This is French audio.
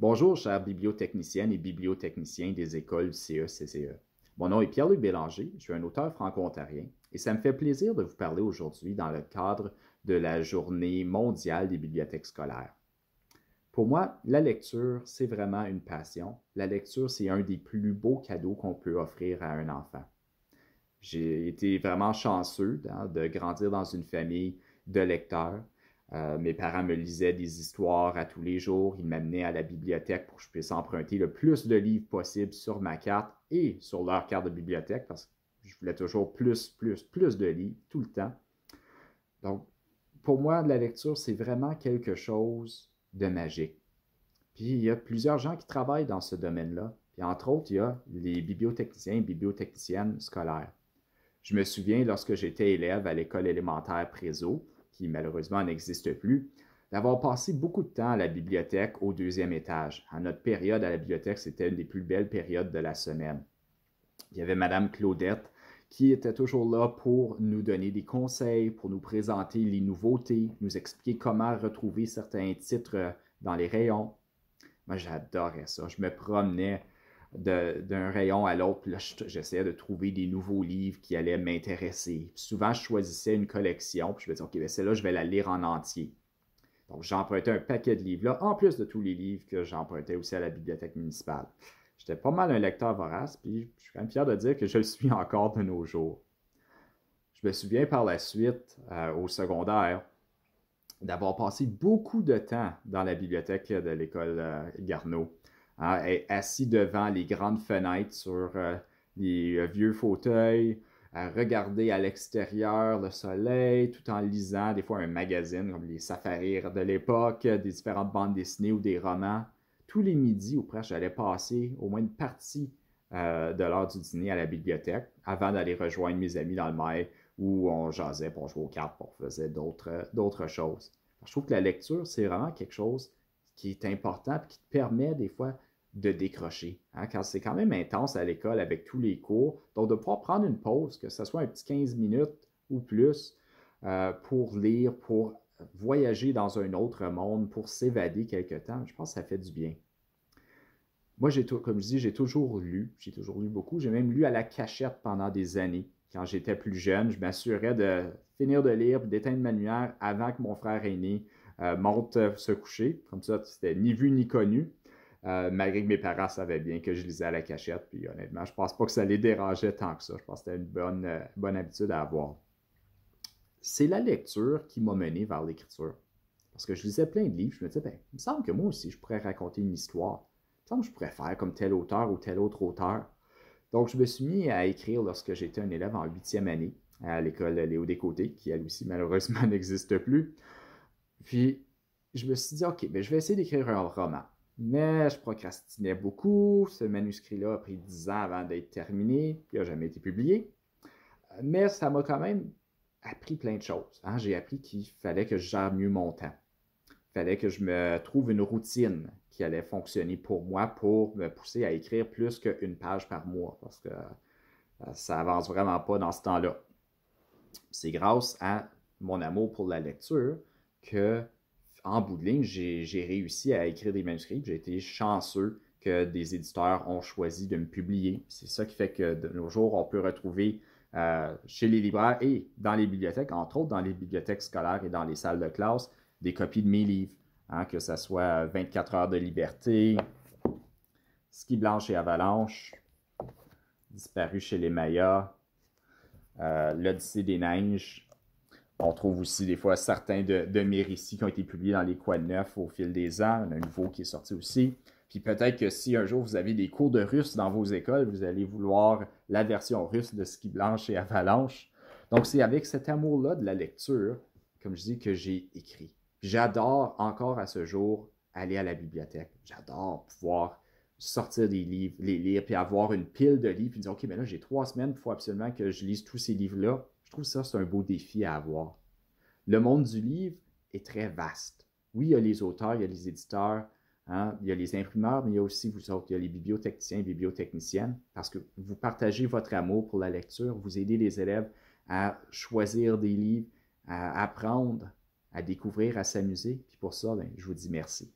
Bonjour, chers bibliotechniciennes et bibliotechniciens des écoles CECCE. E. Mon nom est Pierre-Luc Bélanger, je suis un auteur franco-ontarien et ça me fait plaisir de vous parler aujourd'hui dans le cadre de la Journée mondiale des bibliothèques scolaires. Pour moi, la lecture, c'est vraiment une passion. La lecture, c'est un des plus beaux cadeaux qu'on peut offrir à un enfant. J'ai été vraiment chanceux hein, de grandir dans une famille de lecteurs. Euh, mes parents me lisaient des histoires à tous les jours. Ils m'amenaient à la bibliothèque pour que je puisse emprunter le plus de livres possible sur ma carte et sur leur carte de bibliothèque parce que je voulais toujours plus, plus, plus de livres tout le temps. Donc, pour moi, la lecture, c'est vraiment quelque chose de magique. Puis, il y a plusieurs gens qui travaillent dans ce domaine-là. Puis, entre autres, il y a les bibliothécaires, et bibliotechniciennes scolaires. Je me souviens, lorsque j'étais élève à l'école élémentaire Prézo, qui malheureusement n'existe plus, d'avoir passé beaucoup de temps à la bibliothèque au deuxième étage. À notre période à la bibliothèque, c'était une des plus belles périodes de la semaine. Il y avait Madame Claudette qui était toujours là pour nous donner des conseils, pour nous présenter les nouveautés, nous expliquer comment retrouver certains titres dans les rayons. Moi, j'adorais ça. Je me promenais d'un rayon à l'autre. j'essayais de trouver des nouveaux livres qui allaient m'intéresser. Souvent, je choisissais une collection, puis je me disais, OK, ben, celle-là, je vais la lire en entier. Donc, j'empruntais un paquet de livres, là, en plus de tous les livres que j'empruntais aussi à la bibliothèque municipale. J'étais pas mal un lecteur vorace, puis je suis quand même fier de dire que je le suis encore de nos jours. Je me souviens par la suite, euh, au secondaire, d'avoir passé beaucoup de temps dans la bibliothèque de l'école euh, Garneau. Ah, assis devant les grandes fenêtres sur euh, les euh, vieux fauteuils, à regarder à l'extérieur le soleil tout en lisant des fois un magazine comme les safaris de l'époque, euh, des différentes bandes dessinées ou des romans. Tous les midis ou presque, j'allais passer au moins une partie de l'heure du dîner à la bibliothèque avant d'aller rejoindre mes amis dans le mail où on jasait, pour jouer aux cartes, pour faisait d'autres choses. je trouve que la lecture, c'est vraiment quelque chose qui est important et qui te permet des fois de décrocher. car hein, quand c'est quand même intense à l'école avec tous les cours, donc de pouvoir prendre une pause, que ce soit un petit 15 minutes ou plus, euh, pour lire, pour voyager dans un autre monde, pour s'évader quelque temps, je pense que ça fait du bien. Moi, j'ai comme je dis, j'ai toujours lu, j'ai toujours lu beaucoup, j'ai même lu à la cachette pendant des années. Quand j'étais plus jeune, je m'assurais de finir de lire, d'éteindre ma lumière avant que mon frère aîné euh, monte euh, se coucher. Comme ça, c'était ni vu ni connu. Euh, malgré que mes parents savaient bien que je lisais à la cachette. Puis honnêtement, je pense pas que ça les dérangeait tant que ça. Je pense que c'était une euh, bonne, habitude à avoir. C'est la lecture qui m'a mené vers l'écriture. Parce que je lisais plein de livres, je me disais, ben, il me semble que moi aussi, je pourrais raconter une histoire. Il me semble que je pourrais faire comme tel auteur ou tel autre auteur. Donc, je me suis mis à écrire lorsque j'étais un élève en huitième année à l'école Léo Descôtés, qui elle aussi malheureusement n'existe plus. Puis, je me suis dit, OK, ben, je vais essayer d'écrire un roman. Mais je procrastinais beaucoup. Ce manuscrit-là a pris dix ans avant d'être terminé. Il n'a jamais été publié. Mais ça m'a quand même appris plein de choses. Hein. J'ai appris qu'il fallait que je gère mieux mon temps. Il fallait que je me trouve une routine qui allait fonctionner pour moi pour me pousser à écrire plus qu'une page par mois parce que euh, ça avance vraiment pas dans ce temps-là. C'est grâce à mon amour pour la lecture que en bout de ligne, j'ai réussi à écrire des manuscrits. J'ai été chanceux que des éditeurs ont choisi de me publier. C'est ça qui fait que de nos jours, on peut retrouver euh, chez les libraires et dans les bibliothèques, entre autres dans les bibliothèques scolaires et dans les salles de classe, des copies de mes livres, hein, que ce soit 24 euh, heures de liberté, Ski Blanche et Avalanche, Disparu chez les Mayas, euh, L'Odyssée des Neiges, on trouve aussi des fois certains de, mes récits qui ont été publiés dans les coins Neuf au fil des ans. un nouveau qui est sorti aussi. Puis peut-être que si un jour vous avez des cours de russe dans vos écoles, vous allez vouloir la version russe de Ski Blanche et Avalanche. Donc c'est avec cet amour-là de la lecture, comme je dis, que j'ai écrit. J'adore encore à ce jour aller à la bibliothèque. J'adore pouvoir sortir des livres, les lire, puis avoir une pile de livres, puis dire, OK, mais là, j'ai trois semaines, il faut absolument que je lise tous ces livres-là. Je trouve ça, c'est un beau défi à avoir. Le monde du livre est très vaste. Oui, il y a les auteurs, il y a les éditeurs, hein, il y a les imprimeurs, mais il y a aussi vous autres, il y a les bibliothéciens et bibliotechniciennes, parce que vous partagez votre amour pour la lecture, vous aidez les élèves à choisir des livres, à apprendre, à découvrir, à s'amuser. Puis pour ça, ben, je vous dis merci.